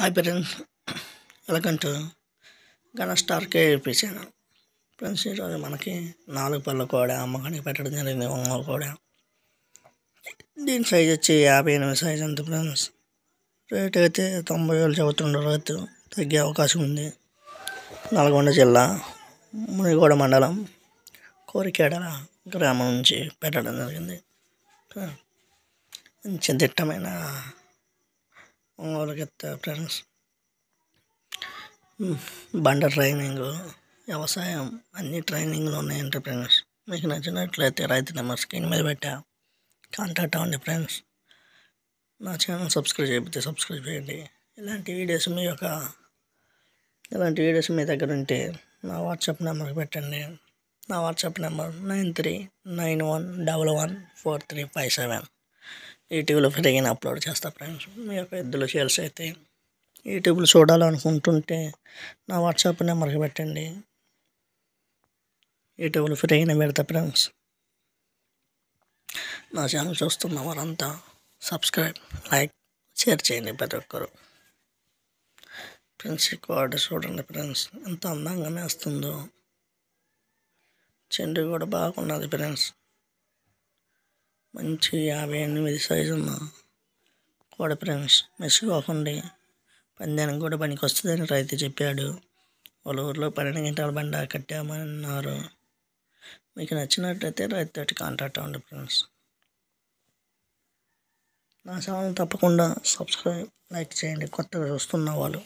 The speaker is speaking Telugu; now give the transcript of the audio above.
hi friends welcome to Gana star KP channel friends ఈరోజు మనకి నాలుగు పళ్ళ కూడా అమ్మకానికి పెట్టడం జరిగింది ఒంగోలు కూడా దీని సైజ్ వచ్చి యాభై ఎనిమిది సైజ్ అంత ఫ్రెండ్స్ రేట్ అయితే తొంభై వేలు చదువుతుండ రేటు తగ్గే అవకాశం ఉంది నల్గొండ జిల్లా మునిగోడ మండలం కోరికేడల గ్రామం నుంచి పెట్టడం జరిగింది మంచి దిట్టమైన వాళ్ళకి ఫ్రెండ్స్ బండ ట్రైనింగ్ వ్యవసాయం అన్ని ట్రైనింగ్లు ఉన్నాయి ఎంటర్ప్రెన్యూర్స్ మీకు నచ్చినట్లయితే రైతు నెంబర్ స్క్రీన్ మీద పెట్టా కాంటాక్ట్ అవ్వండి ఫ్రెండ్స్ నా ఛానల్ సబ్స్క్రైబ్ చేపితే సబ్స్క్రైబ్ చేయండి ఇలాంటి వీడియోస్ మీ యొక్క ఇలాంటి వీడియోస్ మీ దగ్గర ఉంటే నా వాట్సాప్ నెంబర్కి పెట్టండి నా WhatsApp number nine three nine one double one four three five seven యూట్యూబ్లో ఫ్రీగానే అప్లోడ్ చేస్తా ఫ్రెండ్స్ మీ యొక్క ఎద్దుల సేల్స్ అయితే యూట్యూబ్లో చూడాలనుకుంటుంటే నా వాట్సాప్ నెంబర్కి పెట్టండి యూట్యూబ్లో ఫ్రీగానే పెడతా ఫ్రెండ్స్ నా ఛానల్ చూస్తున్న వారంతా సబ్స్క్రైబ్ లైక్ షేర్ చేయండి ప్రతి ఒక్కరు ఫ్రెండ్స్ ఆర్డర్ చూడండి ఫ్రెండ్స్ ఎంత అందంగా వేస్తుందో చెండు కూడా బాగున్నది ఫ్రెండ్స్ మంచి యాభై ఎనిమిది సైజు ఉన్న కోడ ఫ్రెండ్స్ మిస్ కాకుండా పందానికి కూడా పనికి వస్తుందని రైతు చెప్పాడు వాళ్ళ ఊర్లో పన్నెండు గంటల బండ కట్టామన్నారు మీకు నచ్చినట్లయితే రైతుతోటి కాంటాక్ట్ అవ్వండి ఫ్రెండ్స్ నా ఛానల్ తప్పకుండా సబ్స్క్రైబ్ లైక్ చేయండి కొత్తగా చూస్తున్న వాళ్ళు